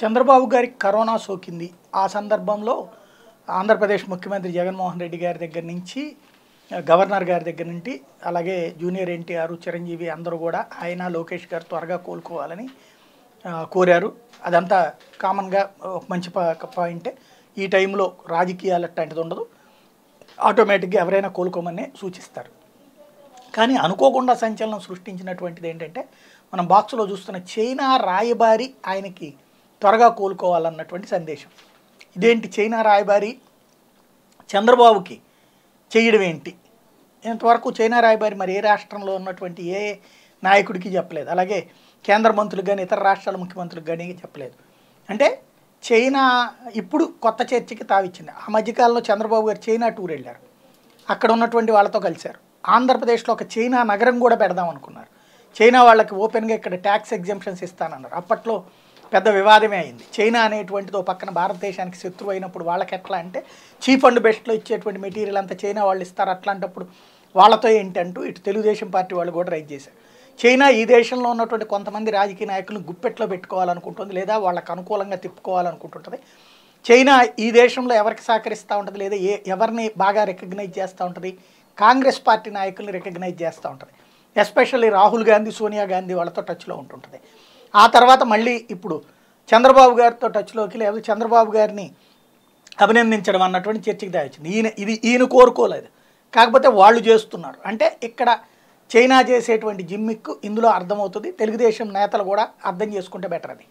చంద్రబాబు గారికి కరోనా సోకింది ఆ సందర్భంలో ఆంధ్రప్రదేశ్ ముఖ్యమంత్రి జగన్మోహన్ రెడ్డి గారి దగ్గర నుంచి గవర్నర్ గారి దగ్గర నుండి అలాగే జూనియర్ ఎన్టీఆర్ చిరంజీవి అందరూ కూడా ఆయన లోకేష్ గారు త్వరగా కోలుకోవాలని కోరారు అదంతా కామన్గా మంచి పాయింటే ఈ టైంలో రాజకీయాలు అట్లాంటిది ఉండదు ఆటోమేటిక్గా ఎవరైనా కోలుకోమనే సూచిస్తారు కానీ అనుకోకుండా సంచలనం సృష్టించినటువంటిది ఏంటంటే మనం బాక్స్లో చూస్తున్న చైనా రాయబారి ఆయనకి త్వరగా కోలుకోవాలన్నటువంటి సందేశం ఇదేంటి చైనా రాయబారి చంద్రబాబుకి చేయడం ఏంటి ఇంతవరకు చైనా రాయబారి మరి ఏ రాష్ట్రంలో ఉన్నటువంటి ఏ నాయకుడికి చెప్పలేదు అలాగే కేంద్ర మంత్రులకు కానీ ఇతర రాష్ట్రాల ముఖ్యమంత్రులకు కానీ చెప్పలేదు అంటే చైనా ఇప్పుడు కొత్త చర్చకి తావిచ్చింది ఆ మధ్యకాలంలో చంద్రబాబు గారు చైనా టూర్ వెళ్ళారు అక్కడ ఉన్నటువంటి వాళ్ళతో కలిశారు ఆంధ్రప్రదేశ్లో ఒక చైనా నగరం కూడా పెడదాం అనుకున్నారు చైనా వాళ్ళకి ఓపెన్గా ఇక్కడ ట్యాక్స్ ఎగ్జామ్షన్స్ ఇస్తానన్నారు అప్పట్లో పెద్ద వివాదమే అయింది చైనా అనేటువంటిదో పక్కన భారతదేశానికి శత్రువు అయినప్పుడు వాళ్ళకి ఎట్లా అంటే చీప్ అండ్ బెస్ట్లో ఇచ్చేటువంటి మెటీరియల్ అంతా చైనా వాళ్ళు ఇస్తారు అట్లాంటప్పుడు వాళ్ళతో ఏంటంటూ ఇటు తెలుగుదేశం పార్టీ వాళ్ళు కూడా రైజ్ చేశారు చైనా ఈ దేశంలో ఉన్నటువంటి కొంతమంది రాజకీయ నాయకులను గుప్పెట్లో పెట్టుకోవాలనుకుంటుంది లేదా వాళ్ళకు అనుకూలంగా తిప్పుకోవాలనుకుంటుంటుంది చైనా ఈ దేశంలో ఎవరికి సహకరిస్తూ ఉంటుంది లేదా ఏ ఎవరిని బాగా రికగ్నైజ్ చేస్తూ ఉంటుంది కాంగ్రెస్ పార్టీ నాయకుల్ని రికగ్నైజ్ చేస్తూ ఉంటుంది ఎస్పెషల్లీ రాహుల్ గాంధీ సోనియా గాంధీ వాళ్ళతో టచ్లో ఉంటుంటుంది ఆ తర్వాత మళ్ళీ ఇప్పుడు చంద్రబాబు గారితో టచ్లోకి లేకపోతే చంద్రబాబు గారిని అభినందించడం అన్నటువంటి చర్చకి దాయించింది ఈయన ఇది ఈయన కోరుకోలేదు కాకపోతే వాళ్ళు చేస్తున్నారు అంటే ఇక్కడ చైనా చేసేటువంటి జిమ్మిక్కు ఇందులో అర్థమవుతుంది తెలుగుదేశం నేతలు కూడా అర్థం చేసుకుంటే బెటర్ అది